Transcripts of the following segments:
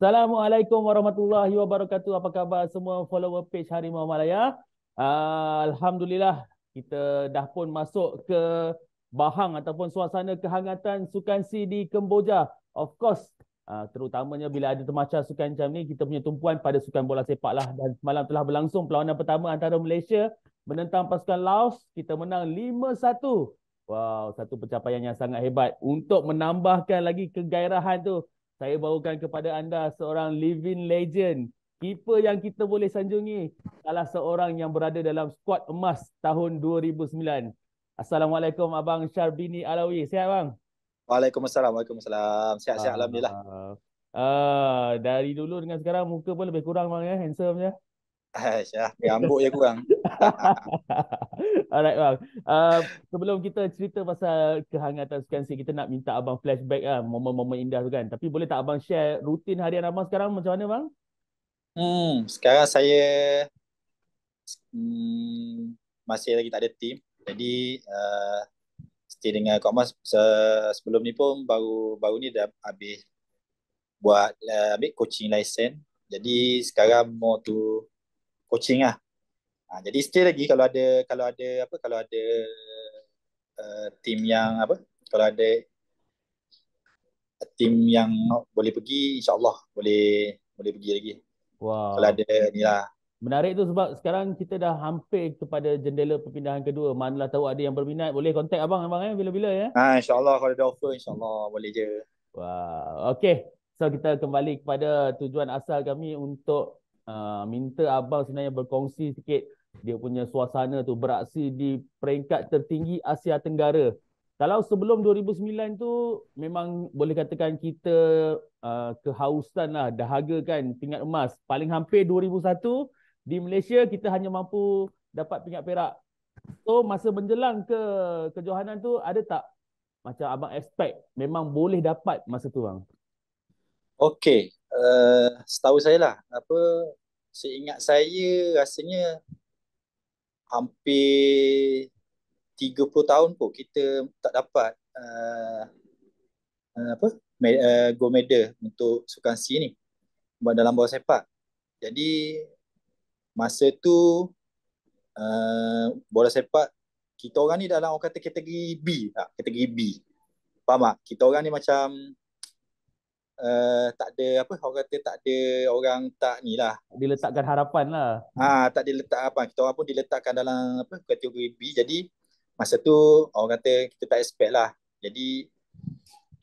Assalamualaikum warahmatullahi wabarakatuh. Apa khabar semua follower page Harimau Malaya? Uh, Alhamdulillah kita dah pun masuk ke bahang ataupun suasana kehangatan Sukan C di Kemboja. Of course, uh, terutamanya bila ada temaca sukan macam ni, kita punya tumpuan pada sukan bola sepak lah. Dan malam telah berlangsung perlawanan pertama antara Malaysia menentang pasukan Laos. Kita menang 5-1. Wow, satu pencapaian yang sangat hebat untuk menambahkan lagi kegairahan tu saya bawakan kepada anda seorang living legend keeper yang kita boleh sanjungi salah seorang yang berada dalam skuad emas tahun 2009 Assalamualaikum abang Syarbini Alawi sihat bang Waalaikumsalam Waalaikumsalam sihat-sihat ah. alhamdulillah Ah, dari dulu dengan sekarang muka pun lebih kurang bang ya handsome ya. Eh, ah, ya, rambut je kurang. Alright bang. Uh, sebelum kita cerita pasal kehangatan skansi, kita nak minta abang flashback lah, momen-momen indah tu kan. Tapi boleh tak abang share rutin harian abang sekarang macam mana bang? Hmm, sekarang saya hmm, masih lagi tak ada team. Jadi uh, stay dengan Kak Mas se- sebelum ni pun baru baru ni dah habis buat uh, ambil coaching license. Jadi sekarang mau tu coaching lah. Ha, jadi still lagi kalau ada kalau ada apa kalau ada uh, team yang apa kalau ada tim yang boleh pergi insyaallah boleh boleh pergi lagi. Wow. Kalau ada inilah. Menarik tu sebab sekarang kita dah hampir kepada jendela perpindahan kedua. Manalah tahu ada yang berminat boleh kontak abang abang eh bila-bila ya. Ha insyaallah kalau ada offer insyaallah boleh je. Wow. Okey. So kita kembali kepada tujuan asal kami untuk uh, minta abang sebenarnya berkongsi sikit dia punya suasana tu beraksi di peringkat tertinggi Asia Tenggara. Kalau sebelum 2009 tu memang boleh katakan kita uh, kehausan lah, dahaga kan pingat emas. Paling hampir 2001 di Malaysia kita hanya mampu dapat pingat perak. So masa menjelang ke kejohanan tu ada tak macam abang expect memang boleh dapat masa tu bang? Okay, uh, setahu saya lah apa seingat saya rasanya hampir 30 tahun pun kita tak dapat uh, uh apa Med, uh, go medal untuk sukan C ni buat dalam bola sepak. Jadi masa tu uh, bola sepak kita orang ni dalam orang kata kategori B tak? Ah, kategori B. Faham tak? Kita orang ni macam uh, eh, tak ada apa orang kata tak ada orang tak ni lah diletakkan harapan lah ha, tak diletak apa kita orang pun diletakkan dalam apa kategori B jadi masa tu orang kata kita tak expect lah jadi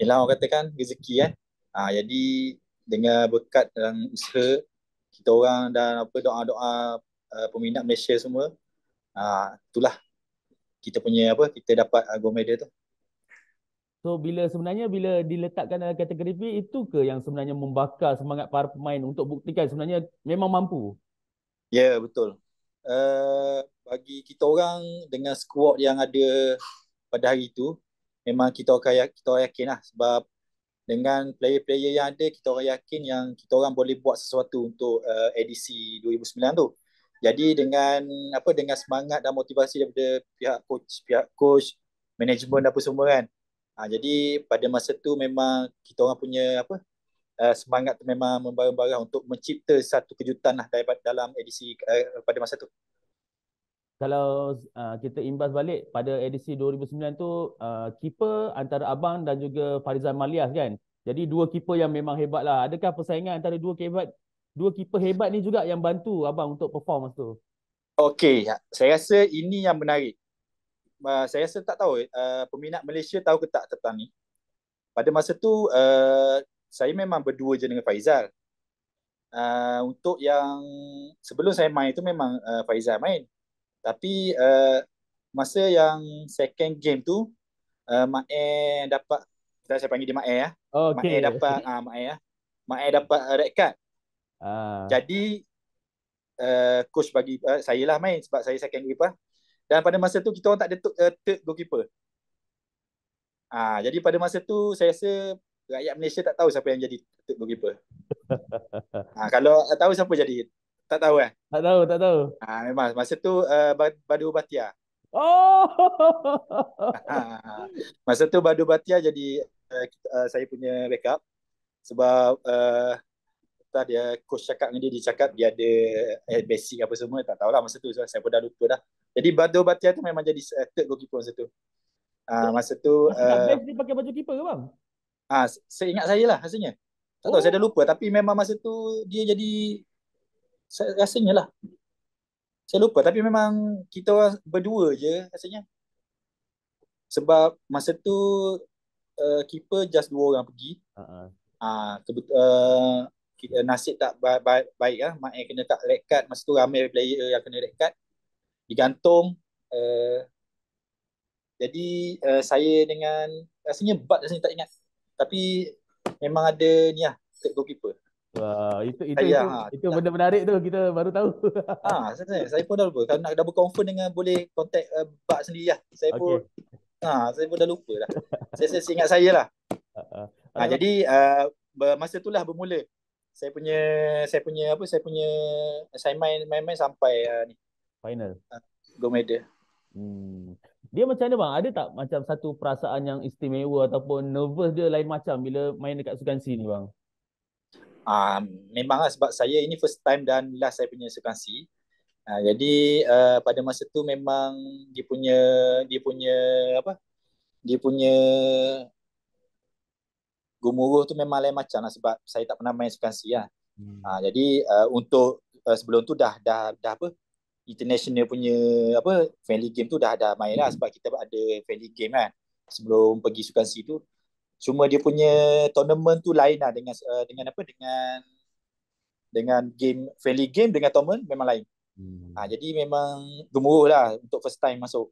ialah orang katakan rezeki eh ha, jadi dengan berkat dalam usaha kita orang dan apa doa-doa uh, peminat Malaysia semua ha, itulah kita punya apa kita dapat uh, gold medal tu So bila sebenarnya bila diletakkan dalam kategori P itu ke yang sebenarnya membakar semangat para pemain untuk buktikan sebenarnya memang mampu. Ya yeah, betul. Uh, bagi kita orang dengan squad yang ada pada hari itu memang kita kaya kita orang yakin sebab dengan player-player yang ada kita orang yakin yang kita orang boleh buat sesuatu untuk uh, edisi 2009 tu. Jadi dengan apa dengan semangat dan motivasi daripada pihak coach pihak coach management apa semua kan. Ha, jadi pada masa tu memang kita orang punya apa uh, semangat tu memang membara-bara untuk mencipta satu kejutan lah daripada dalam edisi uh, pada masa tu. Kalau uh, kita imbas balik pada edisi 2009 tu uh, keeper antara abang dan juga Farizan Malias kan. Jadi dua keeper yang memang hebat lah. Adakah persaingan antara dua keeper dua keeper hebat ni juga yang bantu abang untuk perform masa tu? Okey, ya. saya rasa ini yang menarik uh, saya rasa tak tahu uh, peminat Malaysia tahu ke tak tentang ni. Pada masa tu uh, saya memang berdua je dengan Faizal. Uh, untuk yang sebelum saya main tu memang uh, Faizal main. Tapi uh, masa yang second game tu uh, Mak Air dapat kita saya panggil dia Mak Air ah. Oh, okay. Mak Air dapat ah uh, Mak Air ah. Mak Air dapat uh, red card. Uh. Jadi uh, coach bagi uh, saya lah main sebab saya second keeper. Dan pada masa tu kita orang tak ada eh, third goalkeeper. Ha, jadi pada masa tu saya rasa rakyat Malaysia tak tahu siapa yang jadi third goalkeeper. Ha, kalau tahu siapa jadi? Tak tahu eh? Tak tahu, tak tahu. Ha, memang masa tu uh, Badu Batia. Oh! Ha, masa tu Badu Batia jadi uh, uh, saya punya backup. Sebab uh, tak dia coach cakap dengan dia, dia cakap dia ada basic apa semua. Tak tahulah masa tu saya pun dah lupa dah. Jadi Badu Batia tu memang jadi uh, third goalkeeper masa tu. Uh, masa tu uh, Dia pakai baju keeper ke bang? Ah, uh, saya saya lah rasanya. Tak oh. tahu saya dah lupa tapi memang masa tu dia jadi saya rasanya lah. Saya lupa tapi memang kita berdua je rasanya. Sebab masa tu uh, keeper just dua orang pergi. Ah, uh-huh. uh, kebut- nasib tak baik, baik, baik lah. Mak kena tak red card. Masa tu ramai player yang kena red card digantung uh, jadi uh, saya dengan rasanya bat rasanya tak ingat tapi memang ada ni lah third goalkeeper Wah, itu itu saya, itu, ha, itu benda menarik tu kita baru tahu. Ha, saya, saya pun dah lupa. Kalau nak double confirm dengan boleh contact uh, eh, Bak sendiri lah. Saya okay. pun ha, saya pun dah lupa lah. saya, saya, saya ingat saya lah. Ha, ha, ha jadi uh, masa itulah bermula. Saya punya saya punya apa saya punya saya main main, main sampai uh, ni final go medal hmm. dia macam mana bang ada tak macam satu perasaan yang istimewa ataupun nervous dia lain macam bila main dekat sukan sini bang um, memanglah sebab saya ini first time dan last saya punya sukan C. Uh, ah, jadi uh, pada masa tu memang dia punya dia punya apa? Dia punya gumuruh tu memang lain macam lah sebab saya tak pernah main sukan C lah. Hmm. Uh, jadi uh, untuk uh, sebelum tu dah dah dah apa? international punya apa friendly game tu dah ada main lah hmm. sebab kita ada friendly game kan sebelum pergi sukan C tu cuma dia punya tournament tu lain lah dengan uh, dengan apa dengan dengan game friendly game dengan tournament memang lain hmm. ha, jadi memang gemuruh lah untuk first time masuk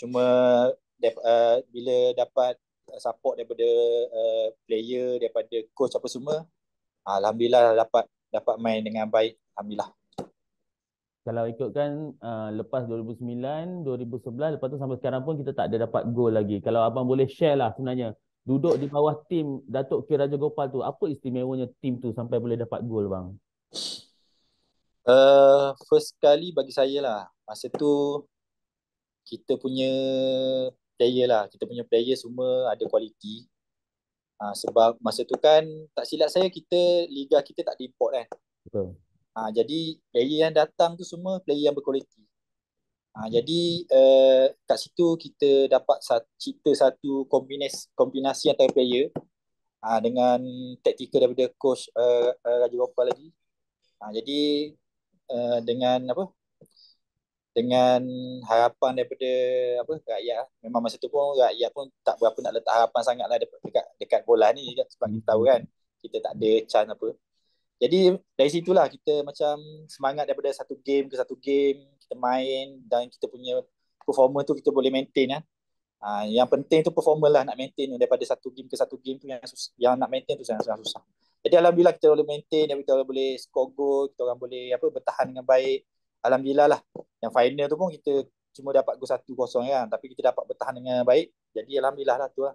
cuma uh, bila dapat support daripada uh, player daripada coach apa semua Alhamdulillah lah dapat dapat main dengan baik Alhamdulillah kalau ikutkan uh, lepas 2009, 2011, lepas tu sampai sekarang pun kita tak ada dapat gol lagi. Kalau abang boleh share lah sebenarnya duduk di bawah tim Datuk K Raja Gopal tu, apa istimewanya tim tu sampai boleh dapat gol bang? Uh, first kali bagi saya lah masa tu kita punya player lah, kita punya player semua ada kualiti. Uh, ah, sebab masa tu kan tak silap saya kita liga kita tak diimport kan. Betul. Ha, jadi player yang datang tu semua player yang berkualiti. Ha, hmm. jadi uh, kat situ kita dapat satu cipta satu kombinasi, kombinasi antara player ha, dengan taktikal daripada coach uh, uh, Raja Gopal lagi. Ha, jadi uh, dengan apa? Dengan harapan daripada apa rakyat Memang masa tu pun rakyat pun tak berapa nak letak harapan sangat lah dekat, dekat bola ni sebab kita tahu kan kita tak ada chance apa. Jadi dari situlah kita macam semangat daripada satu game ke satu game kita main dan kita punya performa tu kita boleh maintain kan. Ha, yang penting tu performa lah nak maintain tu daripada satu game ke satu game tu yang sus- yang nak maintain tu sangat susah. Jadi alhamdulillah kita boleh maintain dan kita boleh score goal, kita orang boleh apa bertahan dengan baik. Alhamdulillah lah. Yang final tu pun kita cuma dapat gol 1-0 kan ya. tapi kita dapat bertahan dengan baik. Jadi alhamdulillah lah tu lah.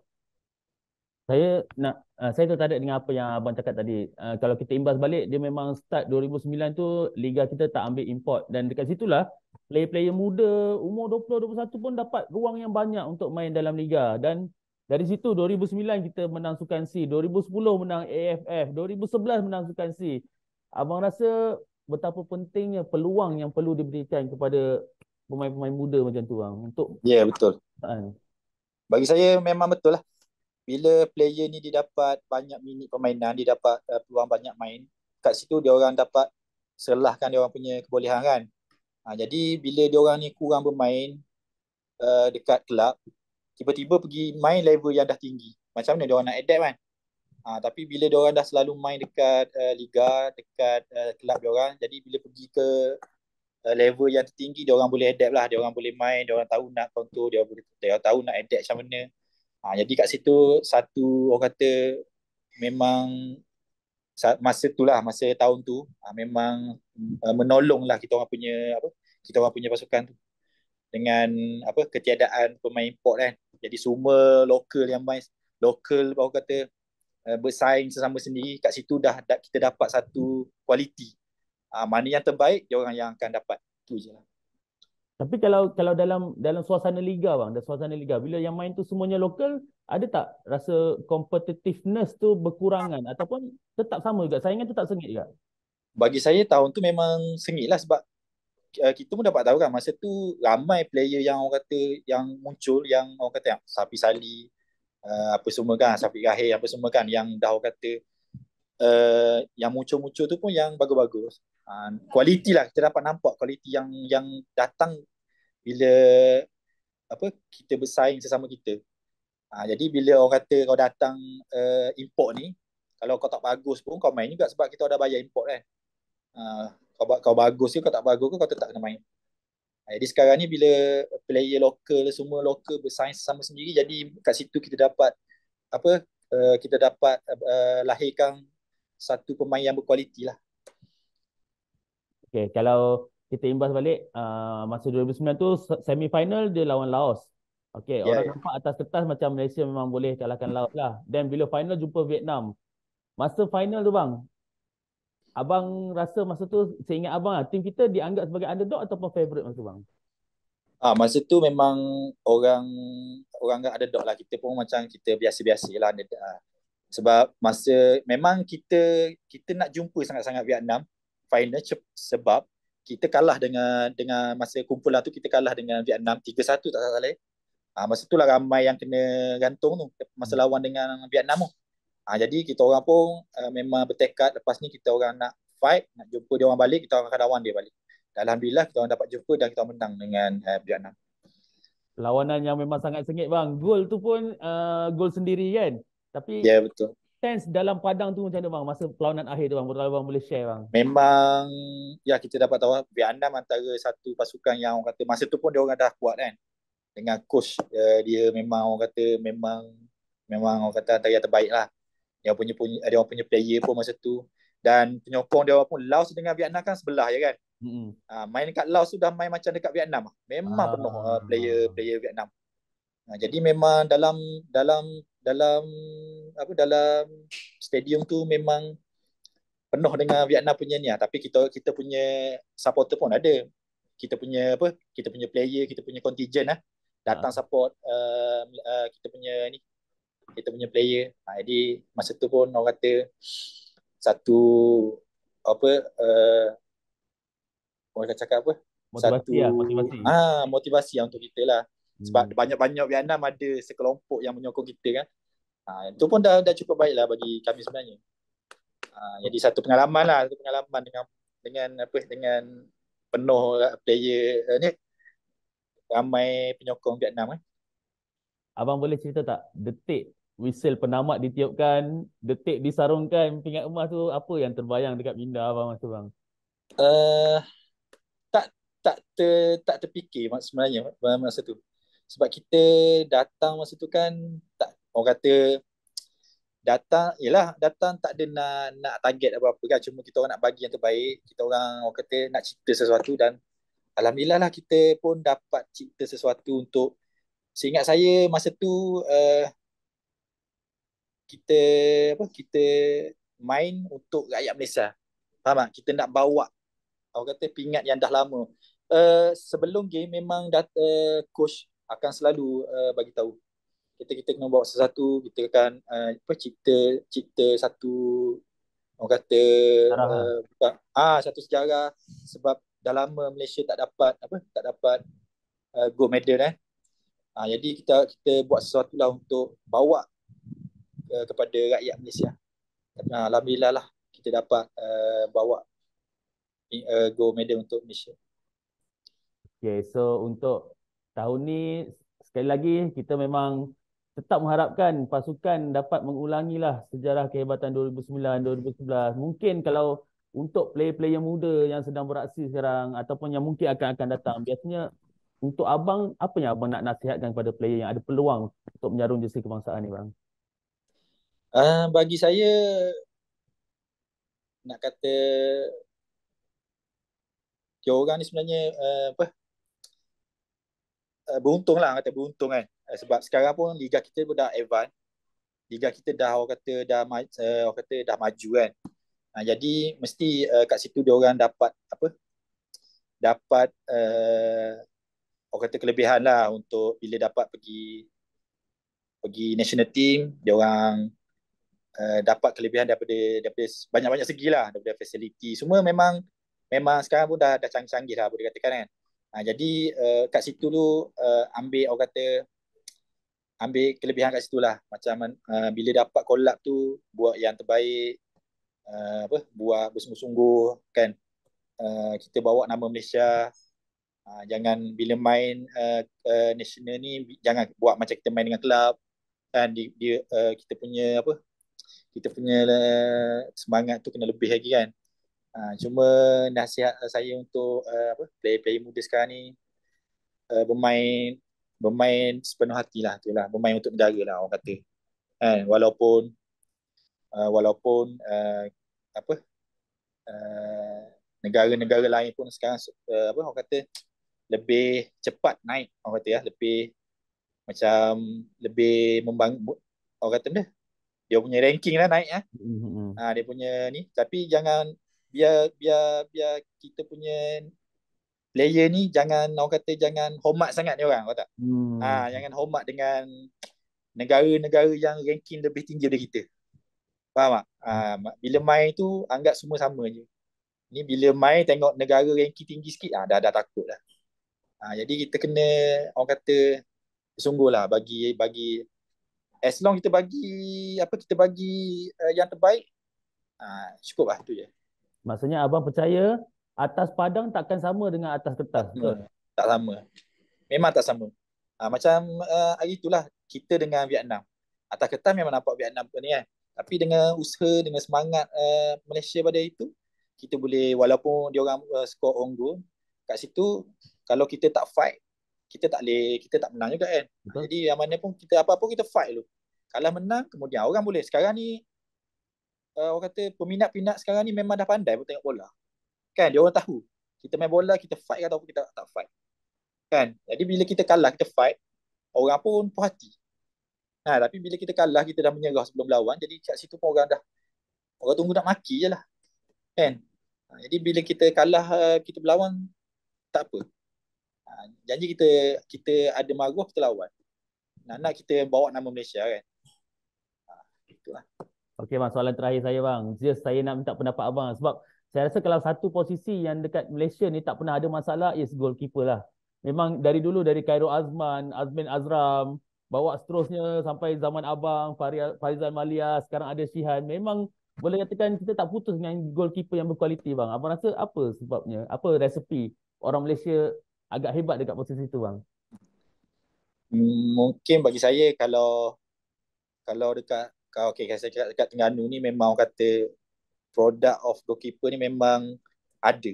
Saya nak uh, saya tertarik dengan apa yang abang cakap tadi. Uh, kalau kita imbas balik dia memang start 2009 tu liga kita tak ambil import dan dekat situlah player-player muda umur 20 21 pun dapat ruang yang banyak untuk main dalam liga dan dari situ 2009 kita menang Sukan C, 2010 menang AFF, 2011 menang Sukan C. Abang rasa betapa pentingnya peluang yang perlu diberikan kepada pemain-pemain muda macam tu bang untuk Ya yeah, betul. Uh, bagi saya memang betul lah bila player ni dia dapat banyak minit permainan, dia dapat uh, peluang banyak main, kat situ dia orang dapat selahkan dia orang punya kebolehan kan. Ha, jadi bila dia orang ni kurang bermain uh, dekat kelab, tiba-tiba pergi main level yang dah tinggi. Macam mana dia orang nak adapt kan? Ha, tapi bila dia orang dah selalu main dekat uh, liga, dekat kelab uh, dia orang, jadi bila pergi ke level yang tertinggi dia orang boleh adapt lah dia orang boleh main dia orang tahu nak contoh orang dia orang tahu nak adapt macam mana Ha, jadi kat situ satu orang kata memang masa tu lah, masa tahun tu ha, memang uh, menolong lah kita orang punya apa kita orang punya pasukan tu dengan apa ketiadaan pemain import kan. Jadi semua lokal yang main lokal baru kata uh, bersaing sesama sendiri kat situ dah, dah kita dapat satu kualiti. Ha, mana yang terbaik dia orang yang akan dapat tu je lah. Tapi kalau kalau dalam dalam suasana liga bang, dalam suasana liga bila yang main tu semuanya lokal, ada tak rasa competitiveness tu berkurangan ataupun tetap sama juga? Saingan tetap sengit juga. Bagi saya tahun tu memang sengit lah sebab uh, kita pun dapat tahu kan masa tu ramai player yang orang kata yang muncul yang orang kata yang Sapi Sali uh, eh, apa semua kan Sapi Rahir apa semua kan yang dah orang kata Eh, yang muncul-muncul tu pun yang bagus-bagus. Ha, kualiti uh, lah kita dapat nampak kualiti yang yang datang bila apa kita bersaing sesama kita. Uh, jadi bila orang kata kau datang uh, import ni kalau kau tak bagus pun kau main juga sebab kita dah bayar import kan. Eh. Uh, kau kau bagus ke kau tak bagus ke kau tetap kena main. Uh, jadi sekarang ni bila player lokal semua lokal bersaing sama sendiri jadi kat situ kita dapat apa uh, kita dapat uh, lahirkan satu pemain yang berkualiti lah. Okay, kalau kita imbas balik, uh, masa 2009 tu semi final dia lawan Laos. Okay, yeah, orang yeah. nampak atas kertas macam Malaysia memang boleh kalahkan Laos lah. Then bila final jumpa Vietnam, masa final tu bang, abang rasa masa tu, saya ingat abang lah, tim kita dianggap sebagai underdog ataupun favourite masa tu bang? Ah ha, masa tu memang orang orang agak ada dog lah kita pun macam kita biasa-biasa lah ada lah sebab masa memang kita kita nak jumpa sangat-sangat Vietnam final sebab kita kalah dengan dengan masa kumpulan lah tu kita kalah dengan Vietnam 3-1 tak salah ha, masa tu lah ramai yang kena gantung tu masa hmm. lawan dengan Vietnam tu. Ha, jadi kita orang pun uh, memang bertekad lepas ni kita orang nak fight, nak jumpa dia orang balik, kita orang akan lawan dia balik. Dan Alhamdulillah kita orang dapat jumpa dan kita orang menang dengan uh, Vietnam. Lawanan yang memang sangat sengit bang. Gol tu pun uh, gol sendiri kan? Tapi Ya yeah, betul. Tense dalam padang tu macam mana bang masa perlawanan akhir tu bang kalau bang boleh share bang. Memang ya kita dapat tahu Vietnam antara satu pasukan yang orang kata masa tu pun dia orang dah kuat kan. Dengan coach uh, dia memang orang kata memang memang orang kata antara yang terbaik lah. Dia punya punya dia orang punya player pun masa tu dan penyokong dia orang pun Laos dengan Vietnam kan sebelah ya kan. Hmm. Uh, main dekat Laos sudah main macam dekat Vietnam lah. Memang ah. penuh uh, player player Vietnam. Uh, jadi memang dalam dalam dalam apa dalam stadium tu memang penuh dengan Vietnam punya ni lah. tapi kita kita punya supporter pun ada kita punya apa kita punya player kita punya contingent lah datang ha. support uh, uh, kita punya ni kita punya player ha, jadi masa tu pun orang kata satu apa uh, orang nak cakap apa motivasi satu, lah, motivasi ah motivasi lah untuk kita lah sebab hmm. banyak-banyak Vietnam ada sekelompok yang menyokong kita kan ha, itu pun dah dah cukup baik lah bagi kami sebenarnya ha, jadi hmm. satu pengalaman lah satu pengalaman dengan dengan apa dengan penuh lah player uh, ni ramai penyokong Vietnam kan Abang boleh cerita tak detik whistle penamat ditiupkan, detik disarungkan pingat emas tu apa yang terbayang dekat minda abang masa bang? Uh, tak tak ter, tak terfikir maksud sebenarnya masa tu sebab kita datang masa tu kan tak orang kata datang yalah datang tak ada nak nak target apa-apa kan cuma kita orang nak bagi yang terbaik kita orang orang kata nak cipta sesuatu dan alhamdulillah lah kita pun dapat cipta sesuatu untuk seingat saya masa tu uh, kita apa kita main untuk rakyat Malaysia faham tak kita nak bawa orang kata pingat yang dah lama uh, sebelum game memang dat uh, coach akan selalu uh, bagi tahu kita kita kena buat sesuatu kita akan uh, apa cipta cipta satu orang kata lah. uh, bukan, ah satu sejarah sebab dah lama Malaysia tak dapat apa tak dapat uh, gold medal eh ah jadi kita kita buat sesuatu lah untuk bawa uh, kepada rakyat Malaysia ah, alhamdulillah lah kita dapat uh, bawa uh, gold medal untuk Malaysia Okay, so untuk tahun ni sekali lagi kita memang tetap mengharapkan pasukan dapat mengulangi lah sejarah kehebatan 2009 2011 mungkin kalau untuk player-player muda yang sedang beraksi sekarang ataupun yang mungkin akan akan datang biasanya untuk abang apa yang abang nak nasihatkan kepada player yang ada peluang untuk menyarung jersey kebangsaan ni bang uh, bagi saya nak kata dia orang ni sebenarnya uh, apa Eh, beruntung lah kata beruntung kan eh, sebab sekarang pun liga kita pun dah advance liga kita dah orang kata dah uh, orang kata dah maju kan uh, jadi mesti uh, kat situ dia orang dapat apa dapat uh, orang kata kelebihan lah untuk bila dapat pergi pergi national team dia orang uh, dapat kelebihan daripada daripada banyak-banyak segi lah daripada facility semua memang memang sekarang pun dah dah canggih-canggih lah boleh katakan kan Ha, jadi uh, kat situ tu uh, ambil orang kata ambil kelebihan kat situ lah. Macam uh, bila dapat collab tu buat yang terbaik uh, apa buat bersungguh-sungguh kan. Uh, kita bawa nama Malaysia Uh, jangan bila main uh, uh, national ni jangan buat macam kita main dengan kelab kan dia, dia uh, kita punya apa kita punya uh, semangat tu kena lebih lagi kan Ha, cuma nasihat saya untuk uh, apa player-player muda sekarang ni uh, bermain bermain sepenuh hati lah tu lah, bermain untuk negara lah orang kata. Kan ha, walaupun uh, walaupun uh, apa uh, negara-negara lain pun sekarang uh, apa orang kata lebih cepat naik orang kata ya lebih macam lebih membang orang kata dia dia punya ranking lah naik ya. Mm-hmm. Ha, dia punya ni tapi jangan biar biar biar kita punya layer ni jangan orang kata jangan hormat sangat dia orang kata. Hmm. Ha, jangan hormat dengan negara-negara yang ranking lebih tinggi daripada kita. Faham tak? Hmm. Ha, bila main tu anggap semua sama je. Ni bila main tengok negara ranking tinggi sikit ha, dah dah takut dah. Ha, jadi kita kena orang kata sungguhlah bagi bagi as long kita bagi apa kita bagi uh, yang terbaik ha, cukup lah tu je. Maksudnya abang percaya atas padang takkan sama dengan atas kertas. Hmm. Tak sama. Memang tak sama. Ha, macam uh, hari itulah kita dengan Vietnam. Atas kertas memang nampak Vietnam pun ni kan. Tapi dengan usaha, dengan semangat uh, Malaysia pada itu, kita boleh walaupun dia orang uh, skor unggul kat situ kalau kita tak fight kita tak boleh kita tak menang juga kan. Betul. Jadi yang mana pun kita apa-apa kita fight dulu. Kalau menang kemudian orang boleh sekarang ni uh, orang kata peminat-peminat sekarang ni memang dah pandai pun tengok bola. Kan? Dia orang tahu. Kita main bola, kita fight atau kita tak fight. Kan? Jadi bila kita kalah, kita fight, orang pun puas hati. Ha, tapi bila kita kalah, kita dah menyerah sebelum lawan. Jadi kat situ pun orang dah, orang tunggu nak maki je lah. Kan? Ha, jadi bila kita kalah, eh, kita berlawan, tak apa. Ha, janji kita kita ada maruah, kita lawan. Nak-nak kita bawa nama Malaysia kan? Ha, itulah. Okey bang, soalan terakhir saya bang. Just saya nak minta pendapat abang sebab saya rasa kalau satu posisi yang dekat Malaysia ni tak pernah ada masalah is goalkeeper lah. Memang dari dulu dari Cairo Azman, Azmin Azram, bawa seterusnya sampai zaman abang, Farizan Malia, sekarang ada Shihan. Memang boleh katakan kita tak putus dengan goalkeeper yang berkualiti bang. Abang rasa apa sebabnya? Apa resipi orang Malaysia agak hebat dekat posisi tu bang? Mungkin bagi saya kalau kalau dekat kalau okay, saya cakap dekat Tengganu ni memang orang kata product of goalkeeper ni memang ada.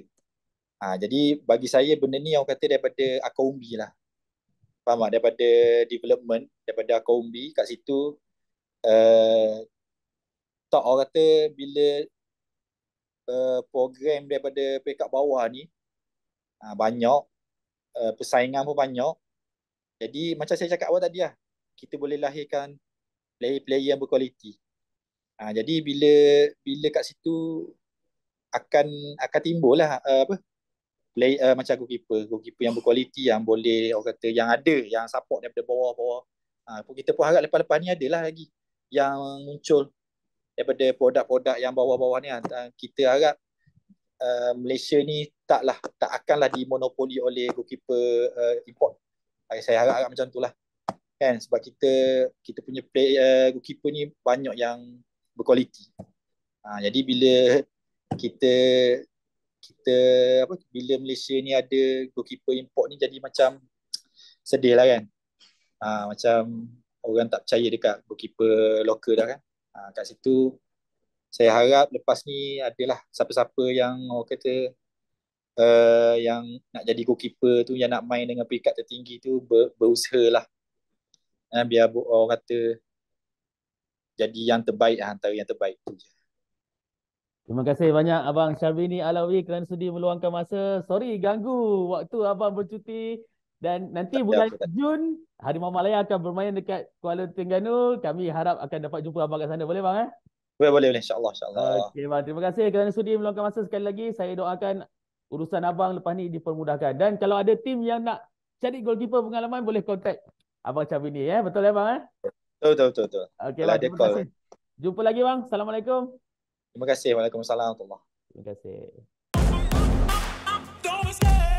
Ha, jadi bagi saya benda ni orang kata daripada Akaumbi lah. Faham tak? Daripada development, daripada Akaumbi kat situ uh, tak orang kata bila uh, program daripada pekat bawah ni ha, banyak uh, persaingan pun banyak jadi macam saya cakap awal tadi lah kita boleh lahirkan player-player yang berkualiti. Ha, jadi bila bila kat situ akan akan timbul lah uh, apa play uh, macam goalkeeper goalkeeper yang berkualiti yang boleh orang kata yang ada yang support daripada bawah-bawah ha, kita pun harap lepas-lepas ni adalah lagi yang muncul daripada produk-produk yang bawah-bawah ni kita harap uh, Malaysia ni taklah tak lah, akanlah dimonopoli oleh goalkeeper uh, import saya harap, harap macam tu lah kan sebab kita kita punya play uh, eh, keeper ni banyak yang berkualiti. Ha, jadi bila kita kita apa bila Malaysia ni ada goalkeeper import ni jadi macam sedih lah kan. Ha, macam orang tak percaya dekat goalkeeper lokal dah kan. Ha, kat situ saya harap lepas ni adalah siapa-siapa yang orang kata uh, yang nak jadi goalkeeper tu yang nak main dengan peringkat tertinggi tu ber, berusaha lah ha, biar bu- orang kata jadi yang terbaik lah, antara yang terbaik tu je. Terima kasih banyak Abang Syabini Alawi kerana sudi meluangkan masa. Sorry ganggu waktu Abang bercuti. Dan nanti tak bulan tak Jun, Harimau Malaya akan bermain dekat Kuala Terengganu. Kami harap akan dapat jumpa Abang kat sana. Boleh bang eh? Boleh, boleh. boleh. InsyaAllah. Insya Okey Terima kasih kerana sudi meluangkan masa sekali lagi. Saya doakan urusan Abang lepas ni dipermudahkan. Dan kalau ada tim yang nak cari goalkeeper pengalaman, boleh kontak. Abang Chavi ni eh. Betul ya eh, bang eh? Betul betul betul. betul. Okay, bang, dia terima call. Kasih. Jumpa lagi bang. Assalamualaikum. Terima kasih. Waalaikumsalam. Terima kasih. I'm, I'm,